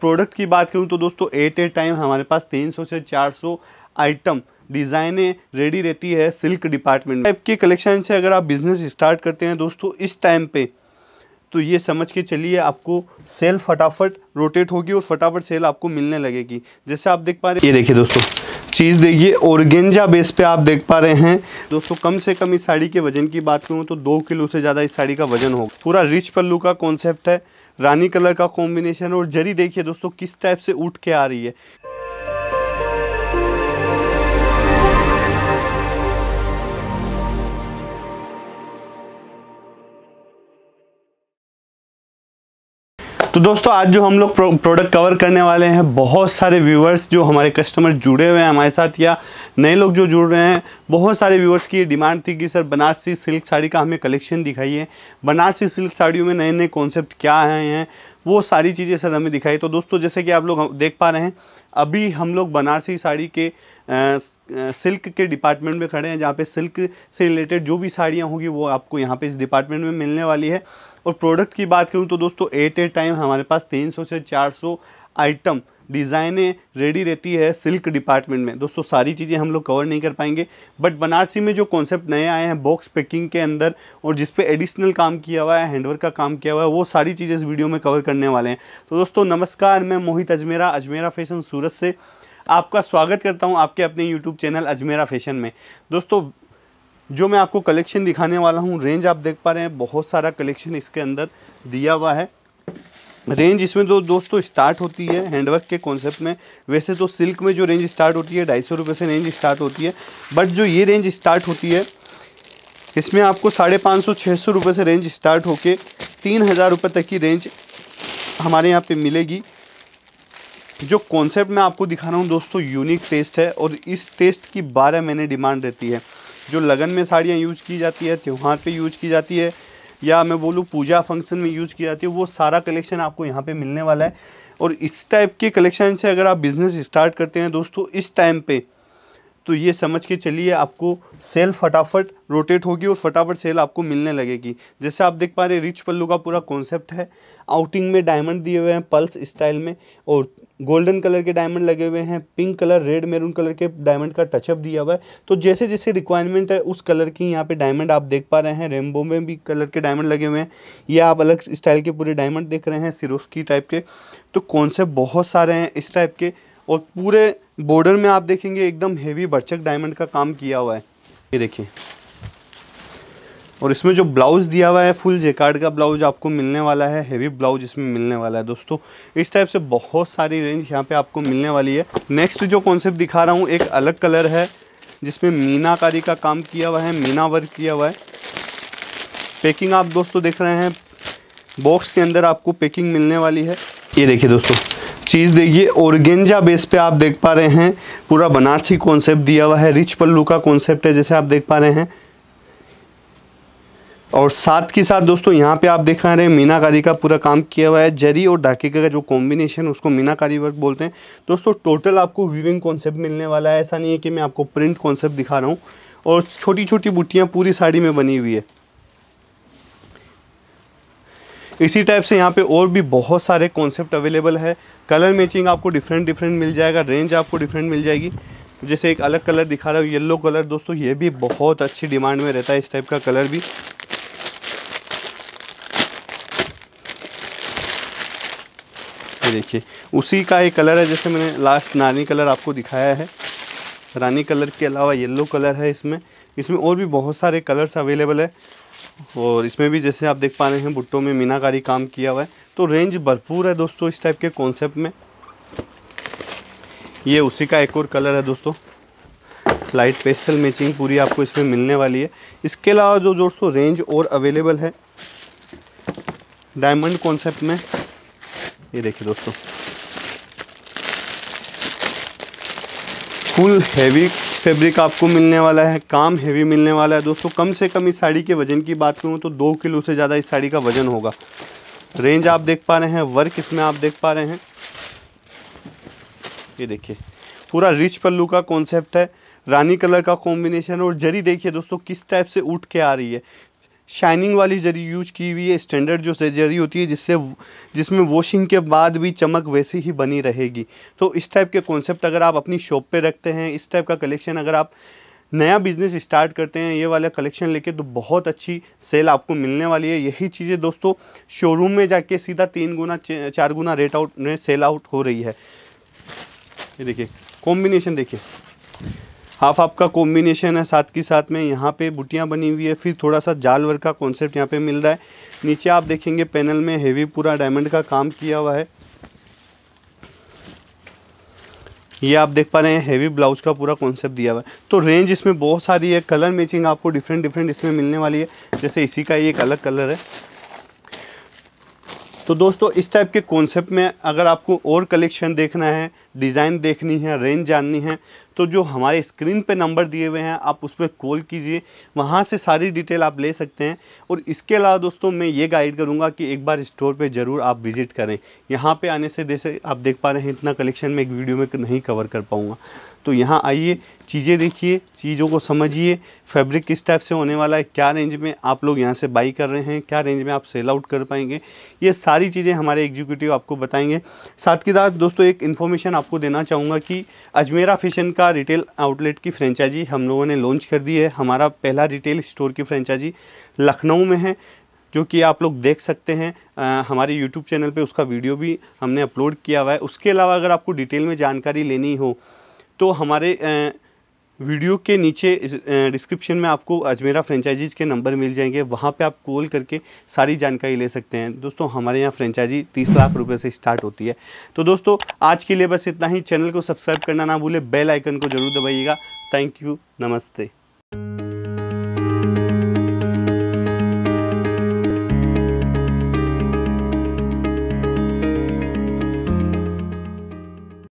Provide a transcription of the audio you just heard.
product की बात करूँ तो दोस्तों एट ए टाइम हमारे पास 300 से 400 आइटम डिज़ाइनें रेडी रहती है सिल्क डिपार्टमेंट टाइप के कलेक्शन से अगर आप बिज़नेस स्टार्ट करते हैं दोस्तों इस टाइम पे तो ये समझ के चलिए आपको सेल फटाफट रोटेट होगी और फटाफट सेल आपको मिलने लगेगी जैसे आप देख पा रहे ये देखिए दोस्तों चीज़ देखिए ओरगेंजा बेस पे आप देख पा रहे हैं दोस्तों कम से कम इस साड़ी के वजन की बात करूँ तो दो किलो से ज़्यादा इस साड़ी का वजन होगा पूरा रिच पल्लू का कॉन्सेप्ट है रानी कलर का कॉम्बिनेशन और जरी देखिए दोस्तों किस टाइप से उठ के आ रही है तो दोस्तों आज जो हम लोग प्रोडक्ट कवर करने वाले हैं बहुत सारे व्यूअर्स जो हमारे कस्टमर जुड़े हुए हैं हमारे साथ या नए लोग जो जुड़ रहे हैं बहुत सारे व्यूअर्स की डिमांड थी कि सर बनारसी सिल्क साड़ी का हमें कलेक्शन दिखाइए बनारसी सिल्क साड़ियों में नए नए कॉन्सेप्ट क्या हैं वो सारी चीज़ें सर हमें दिखाई तो दोस्तों जैसे कि आप लोग देख पा रहे हैं अभी हम लोग बनारसी साड़ी के आ, सिल्क के डिपार्टमेंट में खड़े हैं जहाँ पे सिल्क से रिलेटेड जो भी साड़ियाँ होंगी वो आपको यहाँ पे इस डिपार्टमेंट में मिलने वाली है और प्रोडक्ट की बात करूँ तो दोस्तों एट ए टाइम हमारे पास 300 से 400 आइटम डिज़ाइनें रेडी रहती है सिल्क डिपार्टमेंट में दोस्तों सारी चीज़ें हम लोग कवर नहीं कर पाएंगे बट बनारसी में जो कॉन्सेप्ट नए आए हैं बॉक्स पैकिंग के अंदर और जिस पे एडिशनल काम किया हुआ है हैंडवर्क का काम किया हुआ है वो सारी चीज़ें इस वीडियो में कवर करने वाले हैं तो दोस्तों नमस्कार मैं मोहित अजमेरा अजमेरा फैशन सूरत से आपका स्वागत करता हूँ आपके अपने यूट्यूब चैनल अजमेरा फैशन में दोस्तों जो मैं आपको कलेक्शन दिखाने वाला हूँ रेंज आप देख पा रहे हैं बहुत सारा कलेक्शन इसके अंदर दिया हुआ है रेंज इसमें तो दोस्तों स्टार्ट होती है हैंडवर्क के कॉन्सेप्ट में वैसे तो सिल्क में जो रेंज स्टार्ट होती है ढाई सौ रुपये से रेंज स्टार्ट होती है बट जो ये रेंज स्टार्ट होती है इसमें आपको साढ़े पाँच सौ छः सौ रुपये से रेंज स्टार्ट होके तीन हज़ार रुपये तक की रेंज हमारे यहाँ पे मिलेगी जो कॉन्सेप्ट मैं आपको दिखा रहा हूँ दोस्तों यूनिक टेस्ट है और इस टेस्ट की बारह महीने डिमांड रहती है जो लगन में साड़ियाँ यूज की जाती है त्यौहार पे यूज की जाती है या मैं बोलूँ पूजा फंक्शन में यूज की जाती है वो सारा कलेक्शन आपको यहाँ पे मिलने वाला है और इस टाइप के कलेक्शन से अगर आप बिज़नेस स्टार्ट करते हैं दोस्तों इस टाइम पे तो ये समझ के चलिए आपको सेल फटाफट रोटेट होगी और फटाफट सेल आपको मिलने लगेगी जैसे आप देख पा रहे रिच पल्लू का पूरा कॉन्सेप्ट है आउटिंग में डायमंड दिए हुए हैं पल्स स्टाइल में और गोल्डन कलर के डायमंड लगे हुए हैं pink colour red maroon colour के डायमंड का टचअप दिया हुआ है तो जैसे जैसे रिक्वायरमेंट है उस कलर की यहाँ पे डायमंड आप देख पा रहे हैं रेमबो में भी कलर के डायमंड लगे हुए हैं ये आप अलग स्टाइल के पूरे डायमंड देख रहे हैं सिरोस्की टाइप के तो कॉन्सेप्ट बहुत सारे हैं इस टाइप के और पूरे बॉर्डर में आप देखेंगे एकदम हेवी बरचक डायमंड का काम किया हुआ है ये देखिए और इसमें जो ब्लाउज़ दिया हुआ है फुल जेकार्ड का ब्लाउज आपको मिलने वाला है हेवी ब्लाउज इसमें मिलने वाला है दोस्तों इस टाइप से बहुत सारी रेंज यहाँ पे आपको मिलने वाली है नेक्स्ट जो कॉन्सेप्ट दिखा रहा हूँ एक अलग कलर है जिसमें मीनाकारी का काम किया हुआ है मीना वर्क किया हुआ है पैकिंग आप दोस्तों देख रहे हैं बॉक्स के अंदर आपको पैकिंग मिलने वाली है ये देखिए दोस्तों चीज़ देखिए ओरगेंजा बेस पे आप देख पा रहे हैं पूरा बनारसी कॉन्सेप्ट दिया हुआ है रिच पल्लू का कॉन्सेप्ट है जैसे आप देख पा रहे हैं और साथ के साथ दोस्तों यहाँ पे आप देख रहे हैं मीनाकारी का पूरा काम किया हुआ है जरी और डाके का जो कॉम्बिनेशन उसको मीनाकारी वर्क बोलते हैं दोस्तों टोटल आपको विविंग कॉन्सेप्ट मिलने वाला है ऐसा नहीं है कि मैं आपको प्रिंट कॉन्सेप्ट दिखा रहा हूँ और छोटी छोटी बुटियाँ पूरी साड़ी में बनी हुई है इसी टाइप से यहाँ पे और भी बहुत सारे कॉन्सेप्ट अवेलेबल है कलर मैचिंग आपको डिफरेंट डिफरेंट मिल जाएगा रेंज आपको डिफरेंट मिल जाएगी जैसे एक अलग कलर दिखा रहा हूँ येलो कलर दोस्तों ये भी बहुत अच्छी डिमांड में रहता है इस टाइप का कलर भी देखिए उसी का एक कलर है जैसे मैंने लास्ट नानी कलर आपको दिखाया है रानी कलर के अलावा येलो कलर है इसमें इसमें और भी बहुत सारे कलर्स अवेलेबल है और इसमें भी जैसे आप देख पा रहे हैं भुट्टों में मीनाकारी काम किया हुआ है तो रेंज भरपूर है दोस्तों इस टाइप के कॉन्सेप्ट में ये उसी का एक और कलर है दोस्तों लाइट पेस्टल मैचिंग पूरी आपको इसमें मिलने वाली है इसके अलावा जो दोस्तों रेंज और अवेलेबल है डायमंड कॉन्सेप्ट में ये देखिए दोस्तों फुल हैवी फैब्रिक आपको मिलने वाला है काम हैवी मिलने वाला है दोस्तों कम से कम इस साड़ी के वज़न की बात करूँ तो दो किलो से ज़्यादा इस साड़ी का वज़न होगा रेंज आप देख पा रहे हैं वर्क इसमें आप देख पा रहे हैं ये देखिए पूरा रिच पल्लू का कॉन्सेप्ट है रानी कलर का कॉम्बिनेशन और जरी देखिए दोस्तों किस टाइप से उठ के आ रही है शाइनिंग वाली जरी यूज की हुई है स्टैंडर्ड जो जरी होती है जिससे जिसमें वॉशिंग के बाद भी चमक वैसी ही बनी रहेगी तो इस टाइप के कॉन्सेप्ट अगर आप अपनी शॉप पे रखते हैं इस टाइप का कलेक्शन अगर आप नया बिज़नेस स्टार्ट करते हैं ये वाला कलेक्शन लेके तो बहुत अच्छी सेल आपको मिलने वाली है यही चीज़ें दोस्तों शोरूम में जाके सीधा तीन गुना चार गुना रेट आउट में सेल आउट हो रही है ये देखिए कॉम्बिनेशन देखिए हाफ आपका कॉम्बिनेशन है साथ के साथ में यहाँ पे बुटियाँ बनी हुई है फिर थोड़ा सा जाल वर्क का कॉन्सेप्ट यहाँ पे मिल रहा है नीचे आप देखेंगे पैनल में हेवी पूरा डायमंड का काम किया हुआ है ये आप देख पा रहे हैं हेवी ब्लाउज का पूरा कॉन्सेप्ट दिया हुआ है तो रेंज इसमें बहुत सारी है कलर मैचिंग आपको डिफरेंट डिफरेंट इसमें मिलने वाली है जैसे इसी का ही एक अलग कलर है तो दोस्तों इस टाइप के कॉन्सेप्ट में अगर आपको और कलेक्शन देखना है डिज़ाइन देखनी है रेंज जाननी है तो जो हमारे स्क्रीन पे नंबर दिए हुए हैं आप उस पर कॉल कीजिए वहाँ से सारी डिटेल आप ले सकते हैं और इसके अलावा दोस्तों मैं ये गाइड करूँगा कि एक बार स्टोर पर ज़रूर आप विज़िट करें यहाँ पर आने से जैसे आप देख पा रहे हैं इतना कलेक्शन मैं एक वीडियो में नहीं कवर कर पाऊँगा तो यहाँ आइए चीज़ें देखिए चीज़ों को समझिए फैब्रिक किस टाइप से होने वाला है क्या रेंज में आप लोग यहाँ से बाई कर रहे हैं क्या रेंज में आप सेल आउट कर पाएंगे ये सारी चीज़ें हमारे एग्जीक्यूटिव आपको बताएंगे साथ के साथ दोस्तों एक इन्फॉर्मेशन आपको देना चाहूँगा कि अजमेरा फैशन का पहला रिटेल आउटलेट की फ्रेंचाइजी हम लोगों ने लॉन्च कर दी है हमारा पहला रिटेल स्टोर की फ्रेंचाइजी लखनऊ में है जो कि आप लोग देख सकते हैं आ, हमारे यूट्यूब चैनल पे उसका वीडियो भी हमने अपलोड किया हुआ है उसके अलावा अगर आपको डिटेल में जानकारी लेनी हो तो हमारे आ, वीडियो के नीचे डिस्क्रिप्शन में आपको अजमेरा फ्रेंचाइजीज़ के नंबर मिल जाएंगे वहाँ पे आप कॉल करके सारी जानकारी ले सकते हैं दोस्तों हमारे यहाँ फ्रेंचाइजी तीस लाख रुपए से स्टार्ट होती है तो दोस्तों आज के लिए बस इतना ही चैनल को सब्सक्राइब करना ना भूले बेल आइकन को जरूर दबाइएगा थैंक यू नमस्ते